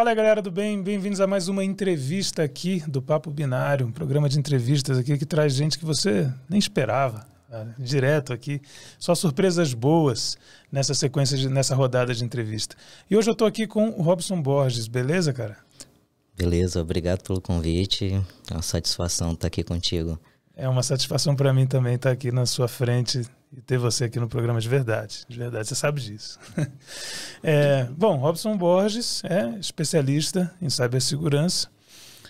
Fala aí, galera do bem, bem-vindos a mais uma entrevista aqui do Papo Binário, um programa de entrevistas aqui que traz gente que você nem esperava, né? direto aqui, só surpresas boas nessa sequência, de, nessa rodada de entrevista. E hoje eu estou aqui com o Robson Borges, beleza, cara? Beleza, obrigado pelo convite, é uma satisfação estar aqui contigo. É uma satisfação para mim também estar aqui na sua frente, e ter você aqui no programa de verdade. De verdade, você sabe disso. É, bom, Robson Borges é especialista em cibersegurança.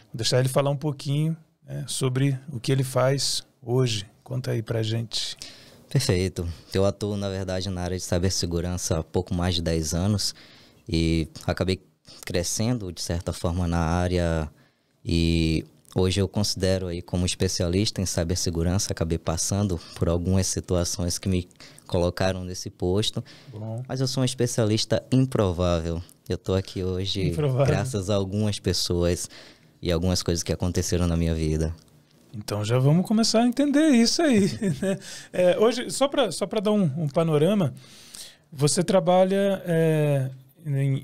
Vou deixar ele falar um pouquinho né, sobre o que ele faz hoje. Conta aí pra gente. Perfeito. Eu atuo, na verdade, na área de cibersegurança há pouco mais de 10 anos e acabei crescendo, de certa forma, na área e Hoje eu considero aí como especialista em cibersegurança, acabei passando por algumas situações que me colocaram nesse posto. Bom. Mas eu sou um especialista improvável. Eu estou aqui hoje improvável. graças a algumas pessoas e algumas coisas que aconteceram na minha vida. Então já vamos começar a entender isso aí. Né? É, hoje, só para só dar um, um, panorama, você trabalha é,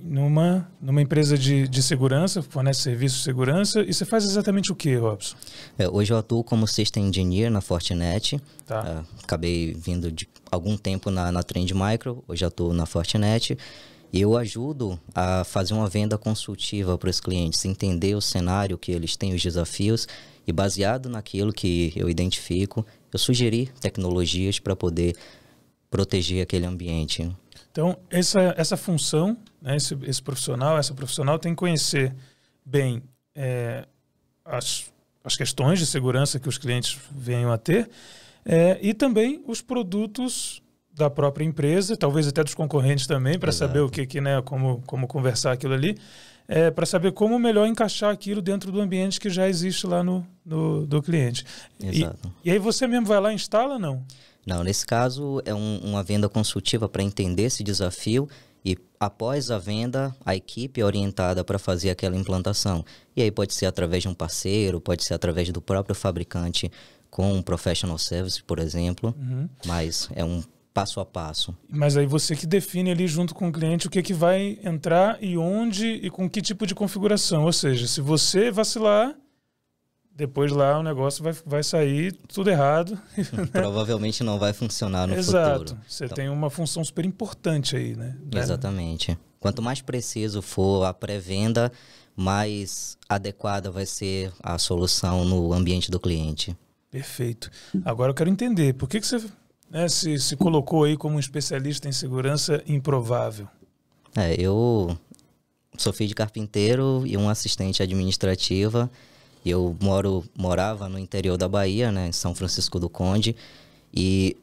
numa, numa empresa de, de segurança, fornece serviço de segurança, e você faz exatamente o que, Robson? É, hoje eu atuo como System Engineer na Fortinet. Tá. Ah, acabei vindo de algum tempo na, na Trend Micro, hoje atuo na Fortinet. E eu ajudo a fazer uma venda consultiva para os clientes, entender o cenário que eles têm, os desafios, e baseado naquilo que eu identifico, eu sugerir tecnologias para poder proteger aquele ambiente. Então, essa, essa função, né, esse, esse profissional, essa profissional tem que conhecer bem é, as, as questões de segurança que os clientes venham a ter é, e também os produtos da própria empresa, talvez até dos concorrentes também, para saber o que, que né, como, como conversar aquilo ali, é, para saber como melhor encaixar aquilo dentro do ambiente que já existe lá no, no do cliente. Exato. E, e aí você mesmo vai lá e instala, não? Não. Não, nesse caso é um, uma venda consultiva para entender esse desafio e após a venda, a equipe é orientada para fazer aquela implantação. E aí pode ser através de um parceiro, pode ser através do próprio fabricante com um professional service, por exemplo, uhum. mas é um passo a passo. Mas aí você que define ali junto com o cliente o que, é que vai entrar e onde e com que tipo de configuração. Ou seja, se você vacilar, depois lá o negócio vai, vai sair tudo errado. Né? Provavelmente não vai funcionar no Exato. futuro. Exato. Você então... tem uma função super importante aí, né? né? Exatamente. Quanto mais preciso for a pré-venda, mais adequada vai ser a solução no ambiente do cliente. Perfeito. Agora eu quero entender, por que, que você né, se, se colocou aí como um especialista em segurança improvável? É, eu sou filho de carpinteiro e um assistente administrativa. Eu moro, morava no interior da Bahia, né, em São Francisco do Conde, e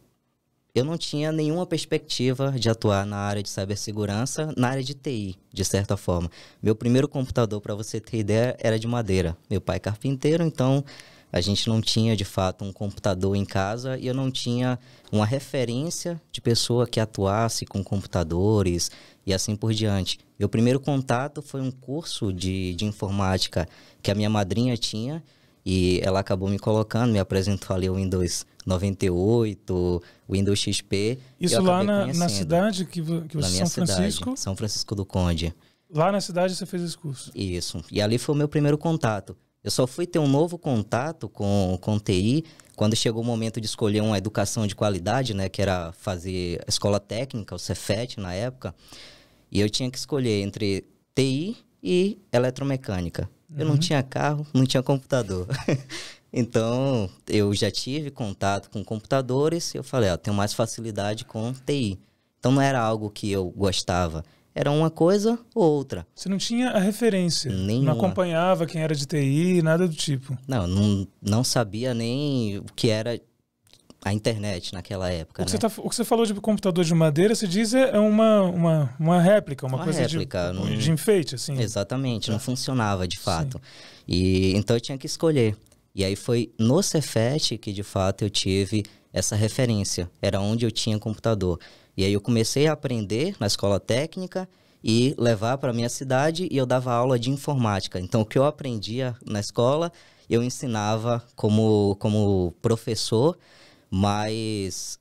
eu não tinha nenhuma perspectiva de atuar na área de cibersegurança, na área de TI, de certa forma. Meu primeiro computador, para você ter ideia, era de madeira. Meu pai é carpinteiro, então a gente não tinha de fato um computador em casa e eu não tinha uma referência de pessoa que atuasse com computadores, e assim por diante. Meu primeiro contato foi um curso de, de informática que a minha madrinha tinha e ela acabou me colocando, me apresentou ali o Windows 98, Windows XP. Isso lá na, na, cidade que, que você, São Francisco? Cidade, São Francisco do Conde. Lá na cidade você fez esse curso? Isso. E ali foi o meu primeiro contato. Eu só fui ter um novo contato com, com TI quando chegou o momento de escolher uma educação de qualidade, né, que era fazer escola técnica, o Cefet na época. E eu tinha que escolher entre TI e eletromecânica. Uhum. Eu não uhum. tinha carro, não tinha computador. então, eu já tive contato com computadores, eu falei, ó, ah, tenho mais facilidade com TI. Então não era algo que eu gostava, era uma coisa ou outra. Você não tinha a referência, Nenhuma. não acompanhava quem era de TI, nada do tipo. Não, não, não sabia nem o que era a internet naquela época. O que, né? tá, o que, você falou de computador de madeira, você diz é uma, uma, uma réplica, uma, uma coisa réplica, de, não... de é? enfeite, assim. Exatamente, não funcionava de fato. Sim. E então eu tinha que escolher. E aí foi no Cefet que de fato eu tive essa referência. Era onde eu tinha computador. E aí eu comecei a aprender na escola técnica e levar para minha cidade e eu dava aula de informática. Então o que eu aprendia na escola, eu ensinava como como professor mas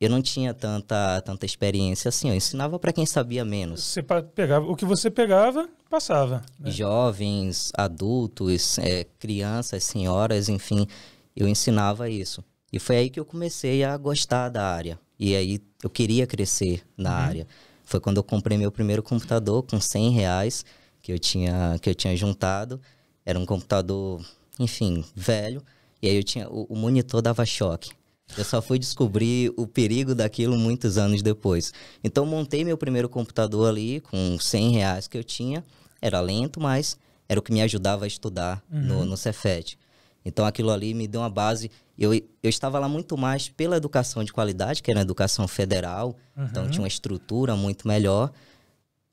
eu não tinha tanta, tanta experiência assim. Eu ensinava para quem sabia menos. Você pegava o que você pegava, passava. Né? Jovens, adultos, é, crianças, senhoras, enfim, eu ensinava isso. E foi aí que eu comecei a gostar da área. E aí eu queria crescer na uhum. área. Foi quando eu comprei meu primeiro computador com 100 reais que eu tinha, que eu tinha juntado. Era um computador, enfim, velho. E aí eu tinha o, o monitor dava choque. Eu só fui descobrir o perigo daquilo muitos anos depois. Então, montei meu primeiro computador ali com 100 reais que eu tinha. Era lento, mas era o que me ajudava a estudar uhum. no, no Cefet. Então, aquilo ali me deu uma base. Eu, eu estava lá muito mais pela educação de qualidade, que era a educação federal. Então, uhum. Então, tinha uma estrutura muito melhor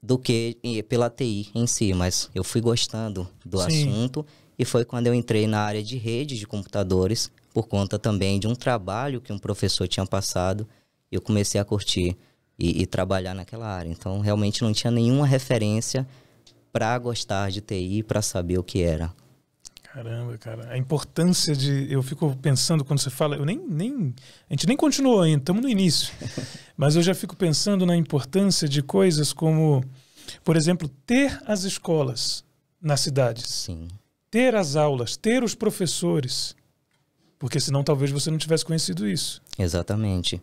do que eh, pela TI em si. Mas eu fui gostando do Sim. assunto. E foi quando eu entrei na área de redes de computadores por conta também de um trabalho que um professor tinha passado, eu comecei a curtir e, e trabalhar naquela área. Então, realmente não tinha nenhuma referência para gostar de TI, para saber o que era. Caramba, cara, a importância de. Eu fico pensando quando você fala. Eu nem. nem a gente nem continuou ainda, estamos no início. Mas eu já fico pensando na importância de coisas como, por exemplo, ter as escolas nas cidades. Sim. Ter as aulas, ter os professores. Porque senão talvez você não tivesse conhecido isso. Exatamente.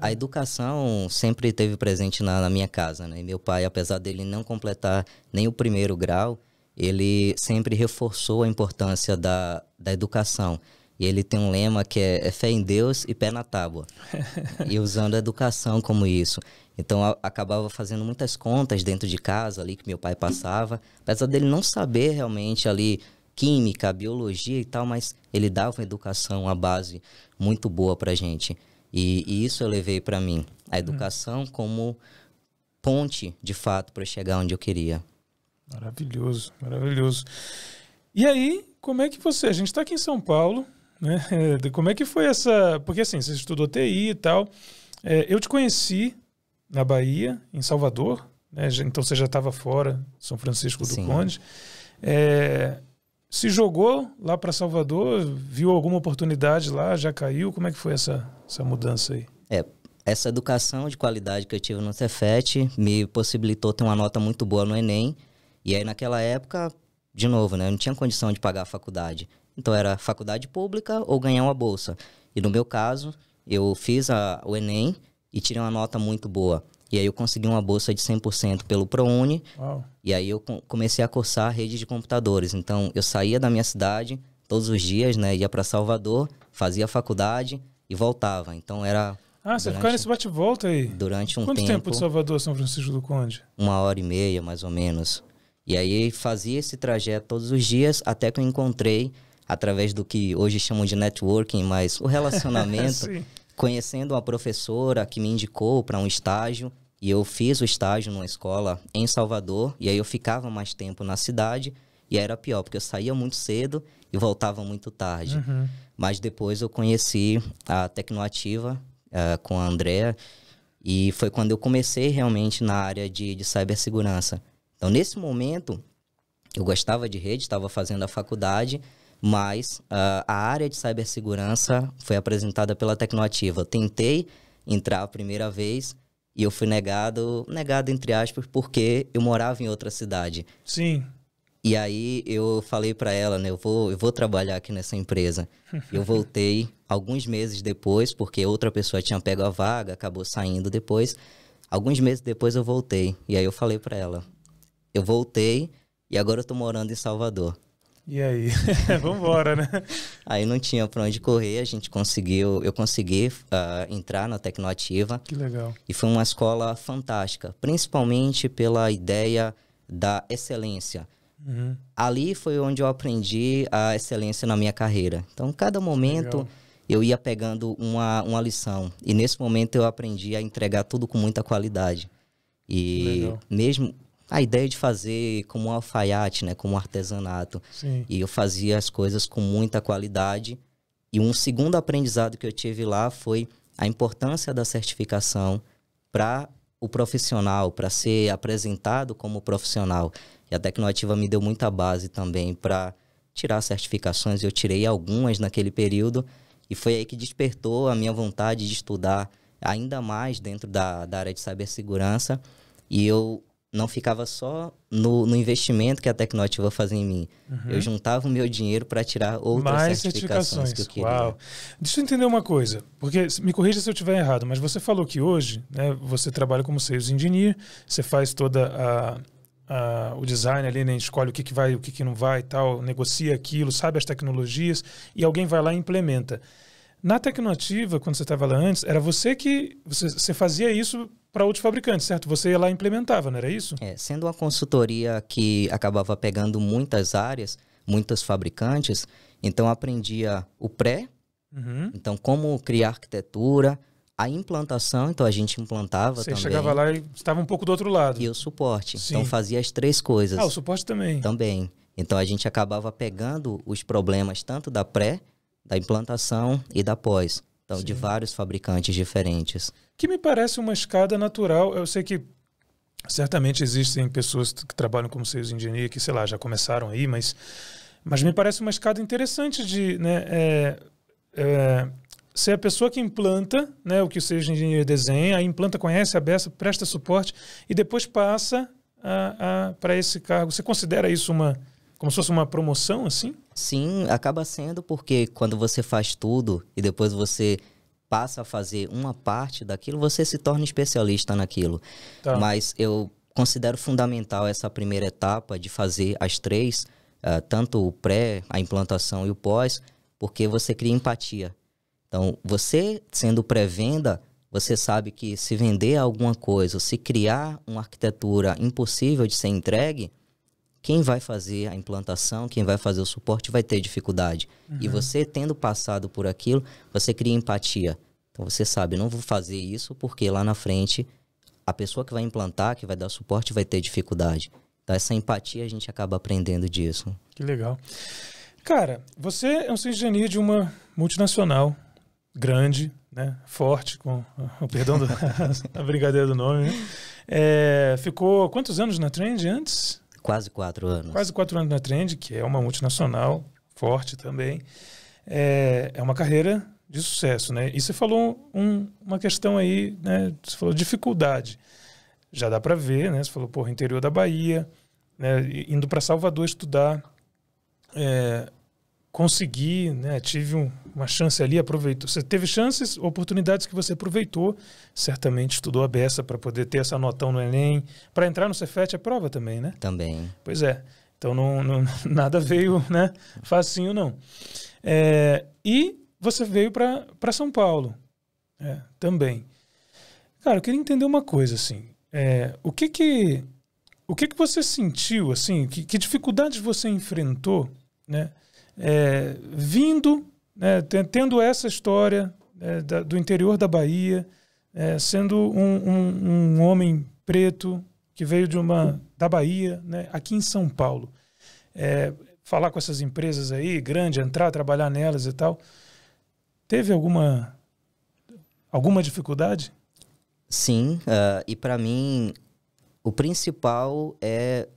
A educação sempre esteve presente na, na, minha casa, né? E meu pai, apesar dele não completar nem o primeiro grau, ele sempre reforçou a importância da, da educação. E ele tem um lema que é, é fé em Deus e pé na tábua. e usando a educação como isso. Então eu acabava fazendo muitas contas dentro de casa ali que meu pai passava, apesar dele não saber realmente ali química, biologia e tal, mas ele dava uma educação, uma base muito boa para gente. E, e, isso eu levei para mim, a educação hum. como ponte, de fato, para chegar onde eu queria. Maravilhoso, maravilhoso. E aí, como é que você? A gente está aqui em São Paulo, né? Como é que foi essa? Porque assim, você estudou TI e tal. É, eu te conheci na Bahia, em Salvador, né? Então você já estava fora, São Francisco do Sim. Conde. É, se jogou lá para Salvador, viu alguma oportunidade lá, já caiu? Como é que foi essa, essa mudança aí? É, essa educação de qualidade que eu tive no Cefet me possibilitou ter uma nota muito boa no Enem. E aí, naquela época, de novo, né, eu não tinha condição de pagar a faculdade. Então, era faculdade pública ou ganhar uma bolsa. E no meu caso, eu fiz a, o Enem e tirei uma nota muito boa. E aí eu consegui uma bolsa de 100% pelo ProUni. E aí eu comecei a cursar a rede de computadores. Então eu saía da minha cidade todos os dias, né? Ia para Salvador, fazia faculdade e voltava. Então era ah, você ficava nesse bate-volta aí? Durante um Quanto tempo. Quanto tempo de Salvador São Francisco do Conde? Uma hora e meia, mais ou menos. E aí fazia esse trajeto todos os dias até que eu encontrei através do que hoje chamam de networking, mas o relacionamento conhecendo uma professora que me indicou para um estágio e eu fiz o estágio numa escola em Salvador e aí eu ficava mais tempo na cidade e era pior porque eu saía muito cedo e voltava muito tarde. Uhum. Mas depois eu conheci a Tecnoativa uh, com a Andrea e foi quando eu comecei realmente na área de, de cibersegurança. Então nesse momento eu gostava de rede, estava fazendo a faculdade mas uh, a área de cibersegurança foi apresentada pela Tecnoativa. Eu tentei entrar a primeira vez e eu fui negado, negado entre aspas, porque eu morava em outra cidade. Sim. E aí eu falei para ela, né, eu vou, eu vou trabalhar aqui nessa empresa. eu voltei alguns meses depois, porque outra pessoa tinha pego a vaga, acabou saindo depois. Alguns meses depois eu voltei. E aí eu falei para ela: eu voltei e agora eu tô morando em Salvador. E aí? Vamos embora, né? Aí não tinha para onde correr, a gente conseguiu, eu consegui uh, entrar na Tecnoativa. Que legal. E foi uma escola fantástica, principalmente pela ideia da excelência. Uhum. Ali foi onde eu aprendi a excelência na minha carreira. Então, cada momento legal. eu ia pegando uma, uma lição. E nesse momento eu aprendi a entregar tudo com muita qualidade. E legal. mesmo a ideia de fazer como um alfaiate, né, como um artesanato. Sim. E eu fazia as coisas com muita qualidade. E um segundo aprendizado que eu tive lá foi a importância da certificação para o profissional, para ser apresentado como profissional. E a Tecnoativa me deu muita base também para tirar certificações. Eu tirei algumas naquele período e foi aí que despertou a minha vontade de estudar ainda mais dentro da, da área de cibersegurança. E eu não ficava só no, no, investimento que a Tecnoativa fazia em mim. Uhum. Eu juntava o meu dinheiro para tirar outras Mais certificações, certificações que eu queria. Uau. Deixa eu entender uma coisa, porque me corrija se eu estiver errado, mas você falou que hoje né, você trabalha como sales engineer, você faz toda a, o design ali, né, escolhe o que, que vai, o que, que não vai e tal, negocia aquilo, sabe as tecnologias e alguém vai lá e implementa. Na Tecnoativa, quando você estava lá antes, era você que você, você fazia isso para outros fabricantes, certo? Você ia lá e implementava, não era isso? É, sendo uma consultoria que acabava pegando muitas áreas, muitos fabricantes, então aprendia o pré, uhum. então como criar arquitetura, a implantação, então a gente implantava Você também. Você chegava lá e estava um pouco do outro lado. E o suporte. Então Sim. Então fazia as três coisas. Ah, o suporte também. Também. Então a gente acabava pegando os problemas tanto da pré da implantação e da pós. Então, Sim. de vários fabricantes diferentes. Que me parece uma escada natural. Eu sei que certamente existem pessoas que trabalham como sales engenheiros, que, sei lá, já começaram aí, mas, mas me parece uma escada interessante de né, é, é, ser a pessoa que implanta né, o que o sales engineer desenha, implanta, conhece a beça, presta suporte e depois passa para esse cargo. Você considera isso uma como se fosse uma promoção, assim? Sim, acaba sendo porque quando você faz tudo e depois você passa a fazer uma parte daquilo, você se torna especialista naquilo. Tá. Mas eu considero fundamental essa primeira etapa de fazer as três, uh, tanto o pré, a implantação e o pós, porque você cria empatia. Então, você sendo pré-venda, você sabe que se vender alguma coisa, se criar uma arquitetura impossível de ser entregue, quem vai fazer a implantação, quem vai fazer o suporte vai ter dificuldade. Uhum. E você tendo passado por aquilo, você cria empatia. Então você sabe, não vou fazer isso porque lá na frente a pessoa que vai implantar, que vai dar suporte, vai ter dificuldade. Então essa empatia a gente acaba aprendendo disso. Que legal. Cara, você é um engenheiro de uma multinacional grande, né? Forte, com o oh, perdão da brincadeira do nome. Né? É, ficou quantos anos na Trend antes? Quase quatro anos. Quase quatro anos na Trend, que é uma multinacional forte também. É, é uma carreira de sucesso, né? E você falou um, uma questão aí, né? Você falou dificuldade. Já dá para ver, né? Você falou, pô, interior da Bahia, né? indo para Salvador estudar. É, consegui, né, tive um, uma chance ali, aproveitou. Você teve chances, oportunidades que você aproveitou, certamente estudou a beça para poder ter essa notão no Enem, para entrar no Cefet é prova também, né? Também. Pois é. Então não, não nada veio, né, facinho não. É, e você veio para São Paulo, é, também. Cara, eu queria entender uma coisa assim. É, o que que o que que você sentiu assim? Que, que dificuldades você enfrentou, né? é, vindo, né, tendo essa história é, da, do interior da Bahia, é, sendo um, um, um, homem preto que veio de uma da Bahia, né, aqui em São Paulo, é, falar com essas empresas aí, grande, entrar, trabalhar nelas e tal, teve alguma alguma dificuldade? Sim, uh, e para mim o principal é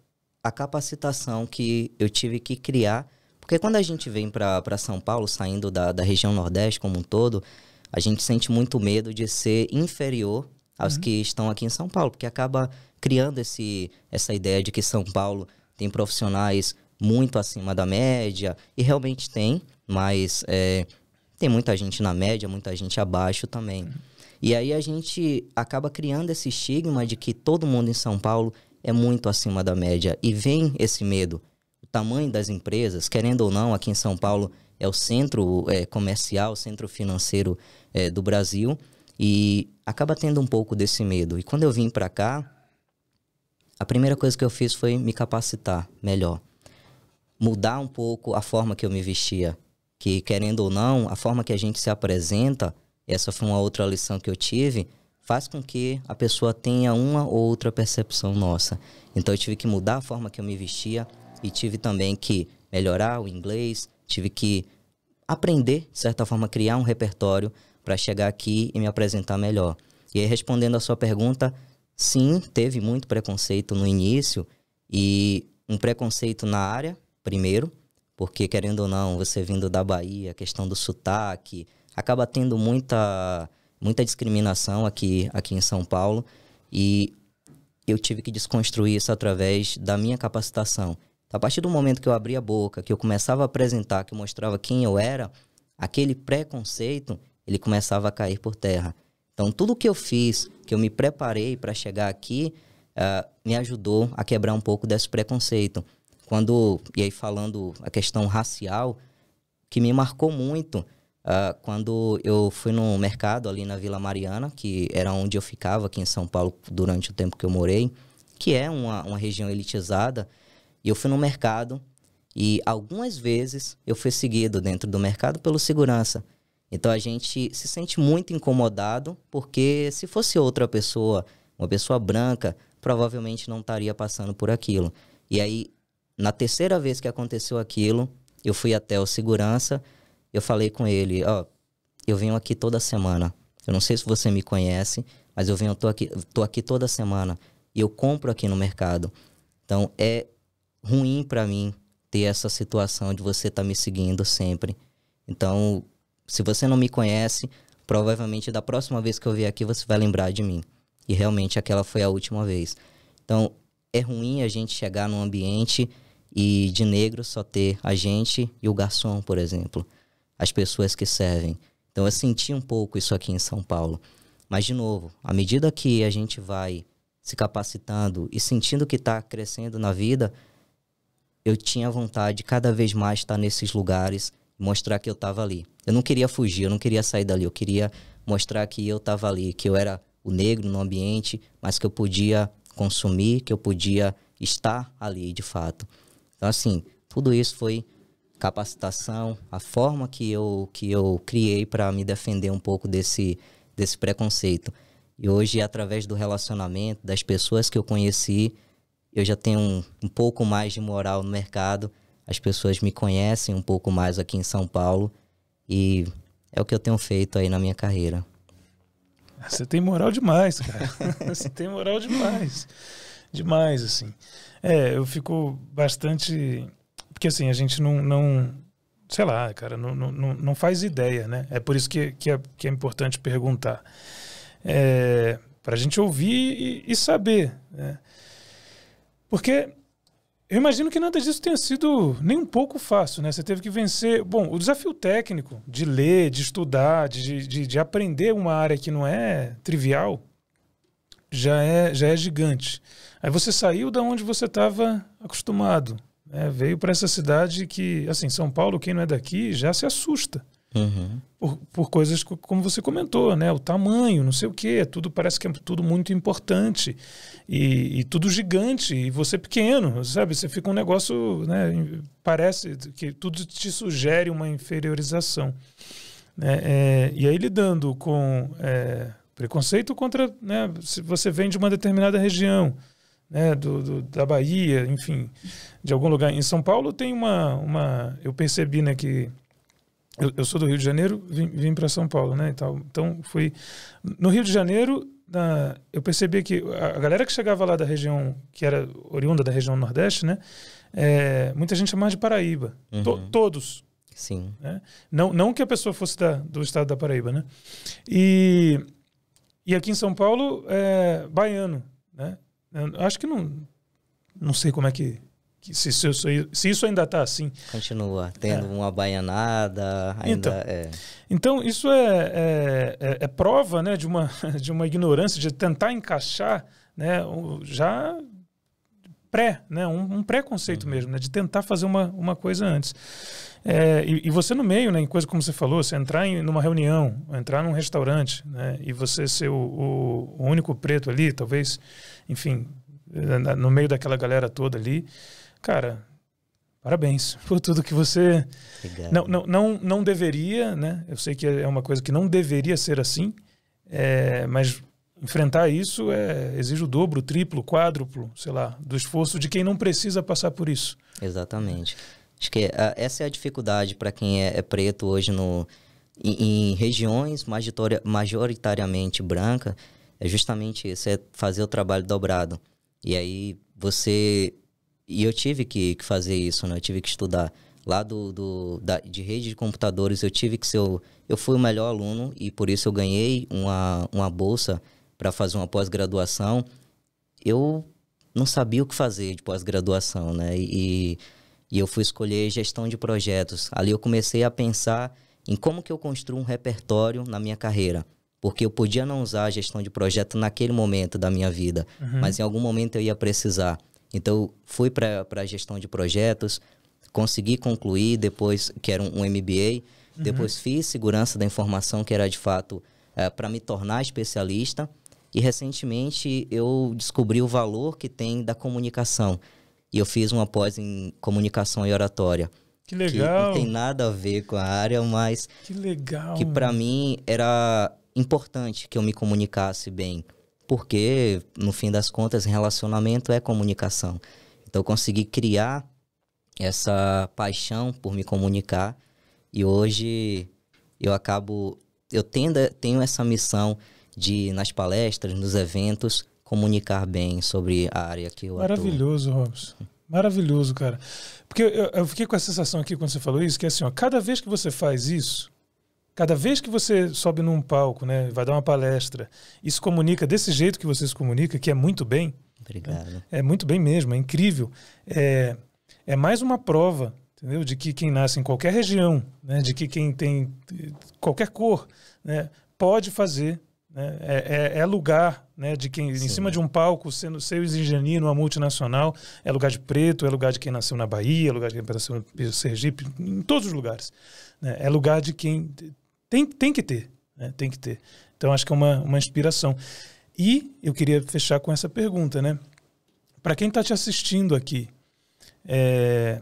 a capacitação que eu tive que criar porque quando a gente vem para São Paulo, saindo da, da região Nordeste como um todo, a gente sente muito medo de ser inferior aos uhum. que estão aqui em São Paulo, porque acaba criando esse, essa ideia de que São Paulo tem profissionais muito acima da média, e realmente tem, mas é, tem muita gente na média, muita gente abaixo também. Uhum. E aí a gente acaba criando esse estigma de que todo mundo em São Paulo é muito acima da média, e vem esse medo tamanho das empresas, querendo ou não, aqui em São Paulo é o centro é, comercial, centro financeiro é, do Brasil e acaba tendo um pouco desse medo. E quando eu vim para cá, a primeira coisa que eu fiz foi me capacitar melhor, mudar um pouco a forma que eu me vestia, que querendo ou não, a forma que a gente se apresenta, essa foi uma outra lição que eu tive, faz com que a pessoa tenha uma ou outra percepção nossa. Então eu tive que mudar a forma que eu me vestia, e tive também que melhorar o inglês, tive que aprender, de certa forma, criar um repertório para chegar aqui e me apresentar melhor. E aí, respondendo a sua pergunta, sim, teve muito preconceito no início e um preconceito na área, primeiro, porque querendo ou não, você vindo da Bahia, a questão do sotaque, acaba tendo muita, muita discriminação aqui, aqui em São Paulo e eu tive que desconstruir isso através da minha capacitação. Então, a partir do momento que eu abria a boca, que eu começava a apresentar, que eu mostrava quem eu era, aquele preconceito, ele começava a cair por terra. Então, tudo que eu fiz, que eu me preparei para chegar aqui, uh, me ajudou a quebrar um pouco desse preconceito. Quando, e aí falando a questão racial, que me marcou muito, uh, quando eu fui no mercado ali na Vila Mariana, que era onde eu ficava aqui em São Paulo durante o tempo que eu morei, que é uma, uma região elitizada, e eu fui no mercado e algumas vezes eu fui seguido dentro do mercado pelo segurança. Então a gente se sente muito incomodado, porque se fosse outra pessoa, uma pessoa branca, provavelmente não estaria passando por aquilo. E aí, na terceira vez que aconteceu aquilo, eu fui até o segurança, eu falei com ele, ó, oh, eu venho aqui toda semana. Eu não sei se você me conhece, mas eu venho, tô aqui, tô aqui toda semana. E eu compro aqui no mercado. Então é ruim para mim ter essa situação de você estar tá me seguindo sempre. Então, se você não me conhece, provavelmente da próxima vez que eu vier aqui você vai lembrar de mim. E realmente aquela foi a última vez. Então, é ruim a gente chegar num ambiente e de negro só ter a gente e o garçom, por exemplo, as pessoas que servem. Então, eu senti um pouco isso aqui em São Paulo. Mas, de novo, à medida que a gente vai se capacitando e sentindo que está crescendo na vida, eu tinha vontade cada vez mais estar nesses lugares, mostrar que eu estava ali. Eu não queria fugir, eu não queria sair dali, eu queria mostrar que eu estava ali, que eu era o negro no ambiente, mas que eu podia consumir, que eu podia estar ali de fato. Então assim, tudo isso foi capacitação, a forma que eu que eu criei para me defender um pouco desse desse preconceito. E hoje através do relacionamento, das pessoas que eu conheci, eu já tenho um, um pouco mais de moral no mercado, as pessoas me conhecem um pouco mais aqui em São Paulo e é o que eu tenho feito aí na minha carreira. Você tem moral demais, cara. Você tem moral demais. Demais, assim. É, eu fico bastante. Porque, assim, a gente não. não sei lá, cara, não, não, não faz ideia, né? É por isso que, que, é, que é importante perguntar. É, Para a gente ouvir e, e saber. Né? Porque eu imagino que nada disso tenha sido nem um pouco fácil, né? Você teve que vencer. Bom, o desafio técnico de ler, de estudar, de, de, de aprender uma área que não é trivial, já é, já é gigante. Aí você saiu da onde você estava acostumado, né? veio para essa cidade que, assim, São Paulo, quem não é daqui já se assusta. Uhum. Por, por, coisas como você comentou, né? O tamanho, não sei o quê. Tudo parece que é tudo muito importante. E, e tudo gigante. E você pequeno, sabe? Você fica um negócio, né? Parece que tudo te sugere uma inferiorização. Né? É, e aí lidando com é, preconceito contra, né? Se você vem de uma determinada região, né, do, do, da Bahia, enfim, de algum lugar. Em São Paulo tem uma, uma eu percebi né, que eu, eu, sou do Rio de Janeiro, vim, vim para São Paulo, né? E tal. Então, fui. No Rio de Janeiro, na, eu percebi que a galera que chegava lá da região, que era oriunda da região Nordeste, né? É, muita gente chamava de Paraíba. Uhum. To, todos. Sim. Né? Não, não que a pessoa fosse da, do estado da Paraíba, né? E, e aqui em São Paulo, é, baiano, né? Eu acho que não. Não sei como é que se, se, se, isso ainda está assim. Continua tendo é. uma baianada. Ainda então, é. então, isso é, é, é, é prova né, de, uma, de uma ignorância, de tentar encaixar né, já pré, né, um, um preconceito uhum. mesmo, né, de tentar fazer uma, uma coisa antes. É, e, e, você no meio, né, em coisa como você falou, você entrar em numa reunião, entrar num restaurante, né, e você ser o, o, o único preto ali, talvez, enfim, no meio daquela galera toda ali cara, parabéns por tudo que você. Obrigado. Não, não, não, não deveria, né? Eu sei que é uma coisa que não deveria ser assim, é, mas enfrentar isso é, exige o dobro, o triplo, o quádruplo, sei lá, do esforço de quem não precisa passar por isso. Exatamente. Acho que a, ah, essa é a dificuldade para quem é, é, preto hoje no, em, em regiões majoritariamente branca, é justamente isso, é fazer o trabalho dobrado. E aí você e eu tive que, que fazer isso, né? Eu tive que estudar. Lá do, do da, de rede de computadores, eu tive que ser. O, eu fui o melhor aluno e por isso eu ganhei uma, uma bolsa para fazer uma pós-graduação. Eu não sabia o que fazer de pós-graduação, né? E, e eu fui escolher gestão de projetos. Ali eu comecei a pensar em como que eu construo um repertório na minha carreira. Porque eu podia não usar a gestão de projeto naquele momento da minha vida, uhum. mas em algum momento eu ia precisar. Então, fui para a gestão de projetos, consegui concluir depois, que era um, um MBA, uhum. depois fiz segurança da informação, que era de fato é, eh, para me tornar especialista, e recentemente eu descobri o valor que tem da comunicação. E eu fiz uma pós em comunicação e oratória. Que legal. Que não tem nada a ver com a área, mas. Que legal. Que para mim era importante que eu me comunicasse bem porque no fim das contas relacionamento é comunicação. Então eu consegui criar essa paixão por me comunicar e hoje eu acabo eu tendo, tenho essa missão de nas palestras, nos eventos comunicar bem sobre a área que eu Maravilhoso, atuo. Robson. Maravilhoso, cara. Porque eu, eu, fiquei com a sensação aqui quando você falou isso, que é assim, ó, cada vez que você faz isso, Cada vez que você sobe num palco, né, vai dar uma palestra e se comunica desse jeito que você se comunica, que é muito bem. Obrigado. Né? É muito bem mesmo, é incrível. É, é mais uma prova entendeu? De que quem nasce em qualquer região, né? de que quem tem qualquer cor, né? pode fazer. Né? É, é, é lugar né? de quem, Sim. em cima de um palco, sendo seu engenheiro numa multinacional, é lugar de preto, é lugar de quem nasceu na Bahia, é lugar de quem nasceu no Sergipe, em todos os lugares. Né? É lugar de quem tem, tem que ter, né? tem que ter. Então acho que é uma, uma inspiração. E eu queria fechar com essa pergunta, né? Para quem está te assistindo aqui é,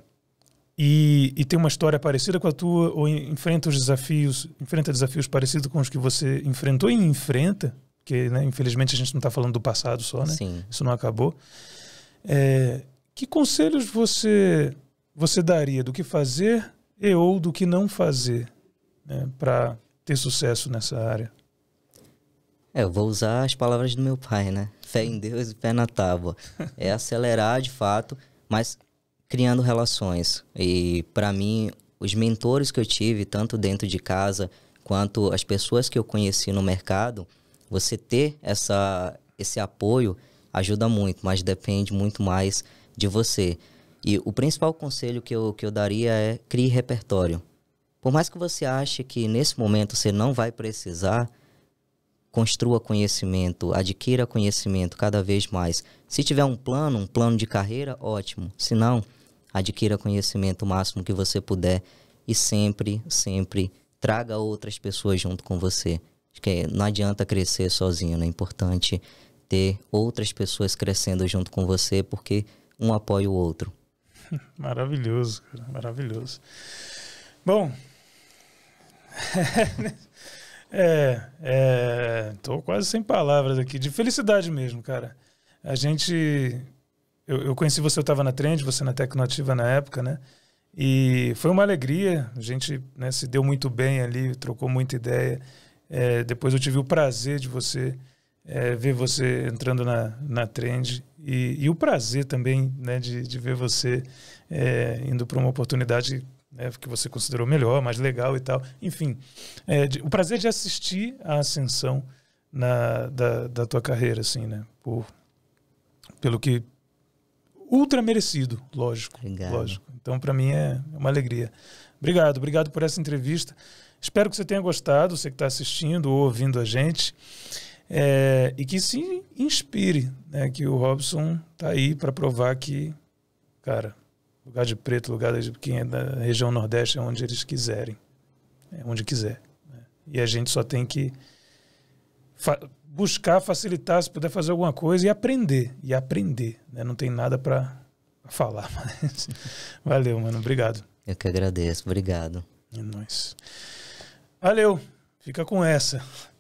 e, e, tem uma história parecida com a tua ou enfrenta os desafios, enfrenta desafios parecidos com os que você enfrentou e enfrenta, que né, infelizmente a gente não está falando do passado só, né? Sim. Isso não acabou. É, que conselhos você você daria do que fazer e ou do que não fazer né, para ter sucesso nessa área? É, eu vou usar as palavras do meu pai, né? Fé em Deus e pé na tábua. É acelerar de fato, mas criando relações. E para mim, os mentores que eu tive, tanto dentro de casa quanto as pessoas que eu conheci no mercado, você ter essa, esse apoio ajuda muito, mas depende muito mais de você. E o principal conselho que eu, que eu daria é crie repertório. Por mais que você ache que nesse momento você não vai precisar, construa conhecimento, adquira conhecimento cada vez mais. Se tiver um plano, um plano de carreira, ótimo. Se não, adquira conhecimento o máximo que você puder e sempre, sempre traga outras pessoas junto com você. Acho que não adianta crescer sozinho, né? é importante ter outras pessoas crescendo junto com você porque um apoia o outro. Maravilhoso, cara, maravilhoso. Bom, é, é, tô quase sem palavras aqui, de felicidade mesmo, cara. A gente, eu, eu conheci você, eu estava na Trend, você na Tecnoativa na época, né? E foi uma alegria, a gente né, se deu muito bem ali, trocou muita ideia. É, depois eu tive o prazer de você é, ver você entrando na, na Trend e, e o prazer também né, de, de ver você é, indo para uma oportunidade né, que você considerou melhor, mais legal e tal. Enfim, é, de, o prazer de assistir a ascensão na, da, da tua carreira, assim, né? Por, pelo que ultra merecido, lógico, Obrigado. lógico. Então, para mim é, é uma alegria. Obrigado, obrigado por essa entrevista. Espero que você tenha gostado, você que está assistindo ou ouvindo a gente, é, e que se inspire, né? Que o Robson está aí para provar que, cara, lugar de preto, lugar de quem é da região nordeste, é onde eles quiserem, é onde quiser. Né? E a gente só tem que fa buscar facilitar, se puder fazer alguma coisa e aprender, e aprender. Né? Não tem nada para falar, mas valeu, mano, obrigado. Eu que agradeço, obrigado. É nóis. Valeu, fica com essa.